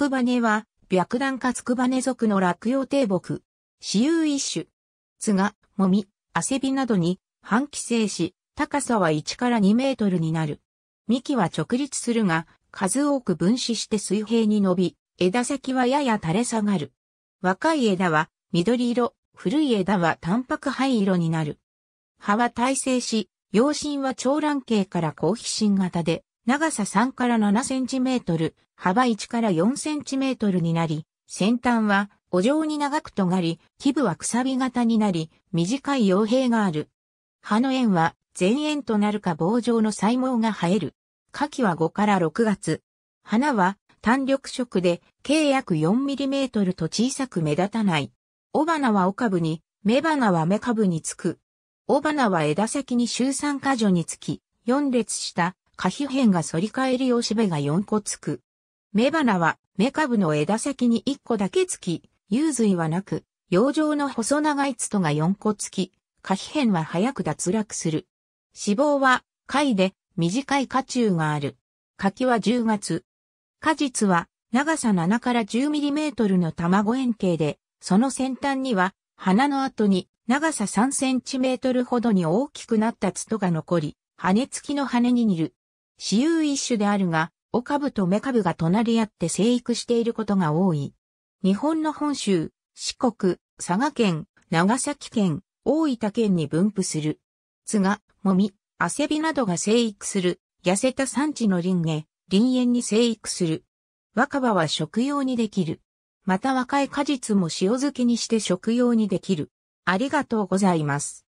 くばねは、白檀かつくばね属の落葉低木。私有一種。つが、もみ、汗びなどに、半寄生し、高さは1から2メートルになる。幹は直立するが、数多く分子して水平に伸び、枝先はやや垂れ下がる。若い枝は緑色、古い枝は淡白灰色になる。葉は耐性し、葉身は長卵形から高皮心型で、長さ3から7センチメートル、幅1から4センチメートルになり、先端はお状に長く尖り、基部はくさび型になり、短い傭兵がある。葉の縁は前縁となるか棒状の細毛が生える。牡蠣は5から6月。花は単緑色で計約4トルと小さく目立たない。尾花は尾株に、目花は目株につく。尾花は枝先に週3箇所につき、4列した下皮片が反り返りおしべが4個つく。雌花は目株の枝先に1個だけつき、幽髄はなく、洋上の細長いツトが4個つき、下皮片は早く脱落する。脂肪は貝で短い花中がある。柿は10月。果実は長さ7から1 0トルの卵円形で、その先端には花の後に長さ3トルほどに大きくなったツトが残り、羽付きの羽に似る。私有一種であるが、オブとメ株が隣り合って生育していることが多い。日本の本州、四国、佐賀県、長崎県、大分県に分布する。津賀、もみ、汗びなどが生育する、痩せた産地の林へ林園に生育する。若葉は食用にできる。また若い果実も塩漬けにして食用にできる。ありがとうございます。